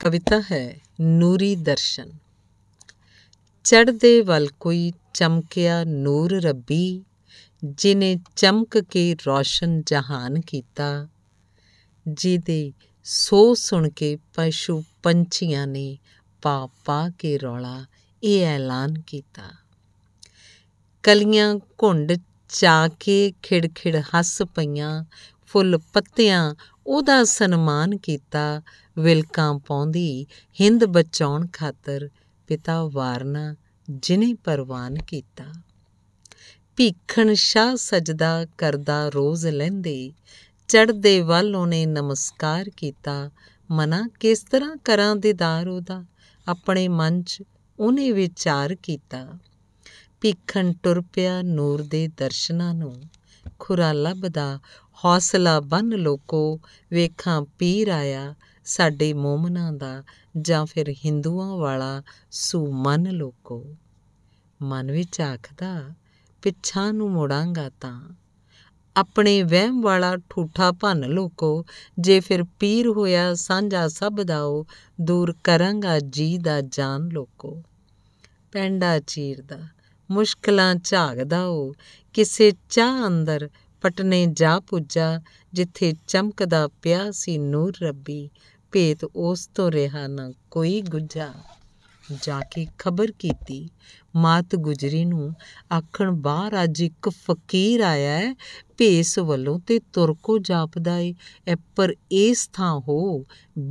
ਕਵਿਤਾ ਹੈ ਨੂਰੀ ਦਰਸ਼ਨ ਚੜਦੇ ਵੱਲ ਕੋਈ ਚਮਕਿਆ ਨੂਰ ਰੱਬੀ ਜਿਨੇ ਚਮਕ ਕੇ ਰੌਸ਼ਨ ਜਹਾਨ ਕੀਤਾ ਜਿਹਦੇ ਸੋ ਸੁਣ ਕੇ ਪਸ਼ੂ ਪੰਛੀਆਂ ਨੇ ਪਾ ਪਾ ਕੇ ਰੌਲਾ ਇਹ ਐਲਾਨ ਕੀਤਾ ਕਲੀਆਂ ਘੁੰਡ ਚਾ ਕੇ ਖਿੜਖਿੜ ਹੱਸ ਪਈਆਂ ਫੁੱਲ ਪੱਤਿਆਂ ਉਹਦਾ ਸਨਮਾਨ ਕੀਤਾ ਵਿਲਕਾਂ ਪਾਉਂਦੀ ਹਿੰਦ ਬਚਾਉਣ ਖਾਤਰ ਪਿਤਾ ਵਾਰਨਾ ਜਿਨੇ ਪਰਵਾਨ ਕੀਤਾ ਭੀਖਣ ਸ਼ਾ ਸਜਦਾ ਕਰਦਾ ਰੋਜ਼ ਲੈਂਦੇ ਚੜਦੇ ਵੱਲ ਉਹਨੇ ਨਮਸਕਾਰ ਕੀਤਾ ਮਨਾ ਕਿਸ ਤਰ੍ਹਾਂ ਕਰਾਂ ਦੀਦਾਰ ਉਹਦਾ ਆਪਣੇ ਮਨ 'ਚ ਉਹਨੇ ਵਿਚਾਰ ਕੀਤਾ ਭੀਖਣ ਟੁਰ ਪਿਆ ਨੂਰ ਦੇ ਦਰਸ਼ਨਾਂ ਨੂੰ ਖੁਰਾ ਲੱਭਦਾ ਹੌਸਲਾ ਬੰਨ ਲੋਕੋ ਵੇਖਾਂ ਪੀਰ ਆਇਆ ਸਾਡੇ ਮੋਮਨਾਂ ਦਾ ਜਾਂ ਫਿਰ ਹਿੰਦੂਆਂ ਵਾਲਾ ਸੂ ਮੰਨ ਲੋਕੋ ਮਨ ਵਿੱਚ ਆਖਦਾ ਪਿੱਛਾਂ ਨੂੰ ਮੁੜਾਂਗਾ ਤਾਂ ਆਪਣੇ ਵਹਿਮ ਵਾਲਾ ਠੂਠਾ ਭੰਨ ਲੋਕੋ ਜੇ ਫਿਰ ਪੀਰ ਹੋਇਆ ਸਾਂਝਾ ਸਭ ਦਾ ਉਹ ਦੂਰ ਕਰਾਂਗਾ ਜੀ ਦਾ ਜਾਨ ਲੋਕੋ ਪੈਂਡਾ ਚੀਰਦਾ ਮੁਸ਼ਕਲਾਂ ਝਾਗਦਾ ਉਹ ਕਿਸੇ ਚਾਹ ਅੰਦਰ ਪਟਨੇ ਜਾ ਪੁੱਜਾ ਜਿੱਥੇ ਚਮਕਦਾ ਪਿਆ ਸੀ ਨੂਰ ਰੱਬੀ ਭੇਤ ਉਸ ਤੋਂ ਰਹਾ ਨਾ ਕੋਈ ਗੁੱਜਾ ਜਾ ਕੇ ਖਬਰ ਕੀਤੀ ਮਾਤ ਗੁਜਰੀ ਨੂੰ ਆਖਣ ਬਾਹਰ ਅੱਜ ਇੱਕ ਫਕੀਰ ਆਇਆ ਹੈ ਭੇਸ ਵੱਲੋਂ ਤੇ ਤੁਰ ਕੋ ਜਾਪਦਾ ਏ ਐ ਪਰ ਇਸ ਥਾਂ ਹੋ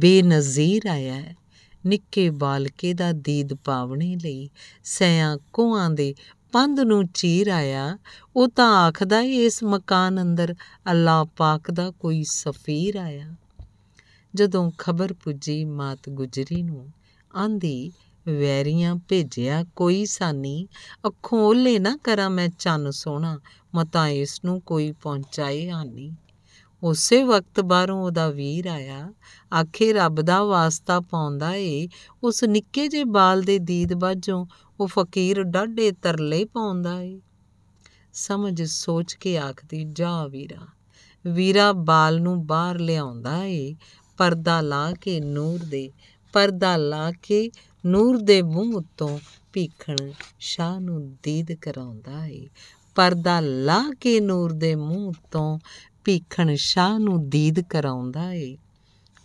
ਬੇਨਜ਼ੀਰ ਆਇਆ ਹੈ ਨਿੱਕੇ ਬਾਲਕੇ ਦਾ ਦੀਦ ਪਾਵਣੇ ਲਈ ਸਿਆਂ ਕੋਹਾਂ ਦੇ ਪੰਧ ਨੂੰ ਚੀਰ ਆਇਆ ਉਹ ਤਾਂ ਆਖਦਾ ਇਸ ਮਕਾਨ ਅੰਦਰ ਅੱਲਾ ਪਾਕ ਦਾ ਕੋਈ ਸਫੀਰ ਆਇਆ ਜਦੋਂ ਖਬਰ ਪੁੱਜੀ ਮਾਤ ਗੁਜਰੀ ਨੂੰ ਆਂਦੀ ਵੈਰੀਆਂ ਭੇਜਿਆ ਕੋਈ ਸਾਨੀ ਅੱਖੋਂ ਓਲੇ ਨਾ ਕਰਾਂ ਮੈਂ ਚੰਨ ਸੋਣਾ ਮਤਾ ਇਸ ਨੂੰ ਕੋਈ ਪਹੁੰਚਾਏ ਹਾਨੀ ਉਸੇ ਵਕਤ ਬਾਹਰੋਂ ਉਹਦਾ ਵੀਰ ਆਇਆ ਆਖੇ ਰੱਬ ਦਾ ਵਾਸਤਾ ਪਾਉਂਦਾ ਏ ਉਸ ਨਿੱਕੇ ਜੇ ਬਾਲ ਦੇ ਦੀਦ ਬਾਝੋਂ ਉਹ ਫਕੀਰ ਡਾਢੇ ਤਰਲੇ ਪਾਉਂਦਾ ਏ ਸਮਝ ਸੋਚ ਕੇ ਆਖਦੀ ਜਾ ਵੀਰਾ ਵੀਰਾ ਬਾਲ ਨੂੰ ਬਾਹਰ ਲਿਆਉਂਦਾ ਏ ਪਰਦਾ ਲਾ ਕੇ ਨੂਰ ਦੇ ਪਰਦਾ ਲਾ ਕੇ ਨੂਰ ਦੇ ਮੂੰਹ ਉੱਤੋਂ ਭੀਖਣ ਸ਼ਾਹ ਨੂੰ ਦੀਦ ਕਰਾਉਂਦਾ ਏ ਪਰਦਾ ਲਾ ਕੇ ਨੂਰ ਦੇ ਮੂੰਹ ਤੋਂ ਭੀਖਣ ਸ਼ਾਹ ਨੂੰ ਦੀਦ ਕਰਾਉਂਦਾ ਏ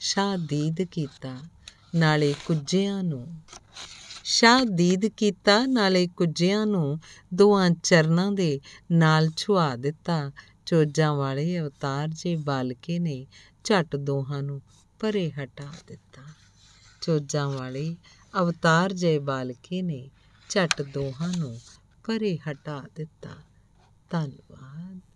ਸ਼ਾਹ ਦੀਦ ਕੀਤਾ ਨਾਲੇ ਕੁਜਿਆਂ ਨੂੰ ਸ਼ਾਹ ਦੀਦ ਕੀਤਾ ਨਾਲੇ ਕੁਜਿਆਂ ਨੂੰ ਦੋਹਾਂ ਚਰਨਾਂ ਦੇ ਨਾਲ ਛੁਆ ਦਿੱਤਾ ਚੋਜਾਂ ਵਾਲੇ ਅਵਤਾਰ ਜੇ ਬਾਲਕੇ ਨੇ ਛੱਟ ਦੋਹਾਂ ਨੂੰ ਪਰੇ ਹਟਾ ਦਿੱਤਾ ਚੋਜਾਂ ਵਾਲੇ ਅਵਤਾਰ ਜੇ ਬਾਲਕੇ ਨੇ ਛੱਟ ਦੋਹਾਂ ਨੂੰ ਪਰੇ ਹਟਾ ਦਿੱਤਾ الثاني وعاد